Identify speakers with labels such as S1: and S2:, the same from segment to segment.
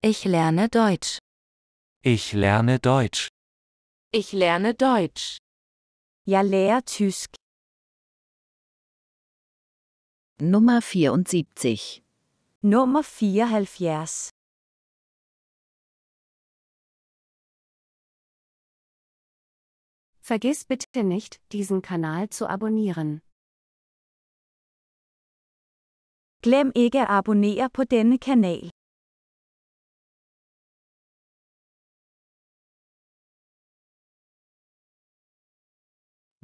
S1: Ich lerne Deutsch. Ich lerne Deutsch. Ich lerne Deutsch. Ja, lærer tysk. Nummer 74. Nummer 74. Vergiss bitte nicht, diesen Kanal zu abonnieren. Glem ikke at abonnere på denne kanal.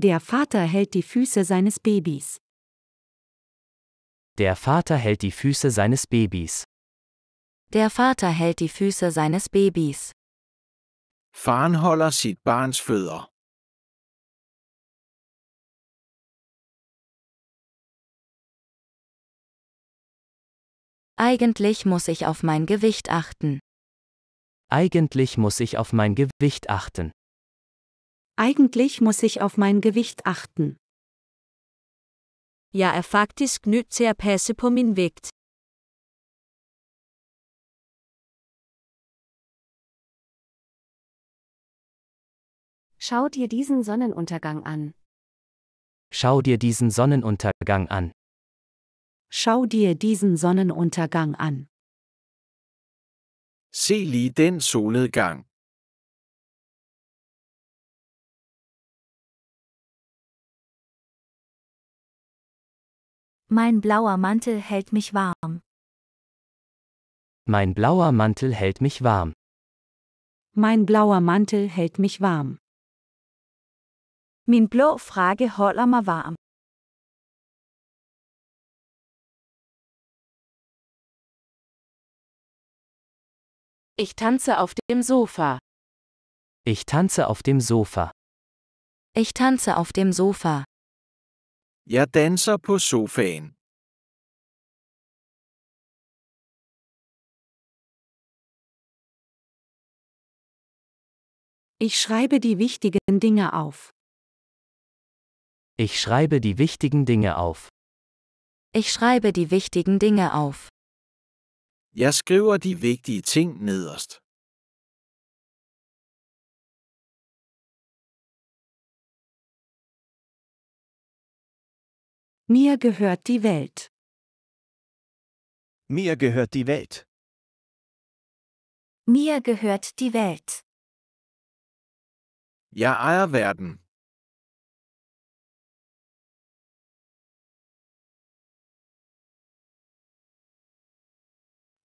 S1: Der Vater hält die Füße seines Babys. Der
S2: Vater hält die Füße seines Babys.
S3: Der Vater hält die Füße seines
S1: Babys. Faren holder sit barns fødder. Eigentlich muss ich auf mein Gewicht achten.
S2: Eigentlich muss ich auf mein Gewicht achten.
S3: Eigentlich muss ich auf mein
S1: Gewicht achten. Ja, er faktisk nødt til at passe på min vægt. Schau dir diesen Sonnenuntergang an. Schau dir diesen Sonnenuntergang an. Schau dir diesen Sonnenuntergang an. Se lige den solnedgang. Mein blauer Mantel hält mich warm. Mein blauer Mantel hält mich warm. Mein blauer Mantel hält mich warm. Min blå frage holder mig varm. Ich tanze auf dem Sofa. Ich tanze auf dem Sofa. Ich tanze auf dem Sofa. Jeg danser på sofaen. Ich schreibe die wichtigen Dinge auf.
S2: Ich schreibe die wichtigen Dinge auf.
S1: Ich schreibe die wichtigen Dinge auf. Jeg skriver de vigtige ting nederst. Mir gehört die Welt. Mir gehört die Welt. Mir gehört die Welt. Ja, er werden.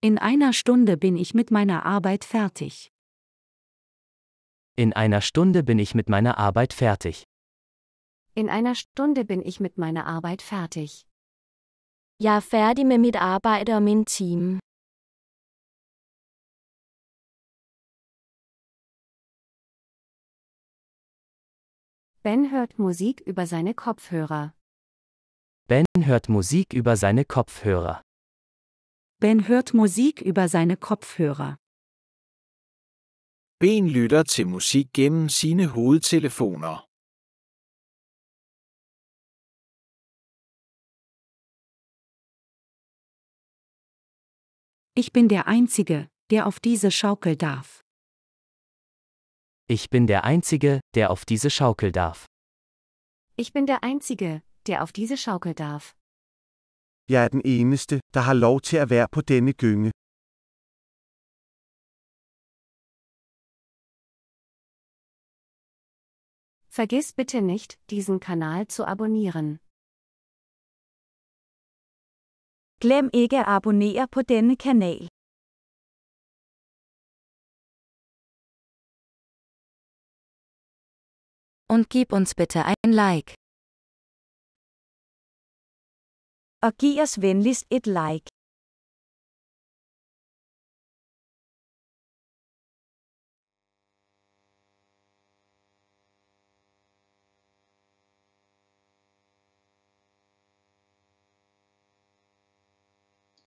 S1: In einer Stunde bin ich mit meiner Arbeit fertig.
S2: In einer Stunde bin ich mit meiner Arbeit fertig.
S3: In einer Stunde bin ich mit meiner Arbeit fertig. Ja, er færdig
S1: mit arbejde om en time. Ben hört Musik über seine Kopfhörer. Ben hört Musik über seine Kopfhörer.
S3: Ben hört Musik über seine Kopfhörer.
S1: Ben lytter til musik gennem sine hovedtelefoner. Ich bin der Einzige, der auf diese Schaukel darf.
S2: Ich bin der Einzige, der auf diese Schaukel darf.
S3: Ich bin der Einzige, der auf diese Schaukel darf.
S1: Jeg er den eneste, der har lov til at være på denne gynge. Vergiss bitte nicht, diesen Kanal zu abonnieren. Glem ikke at abonnere på denne kanal. Und gib uns bitte ein Like. Og giv os venligst et like.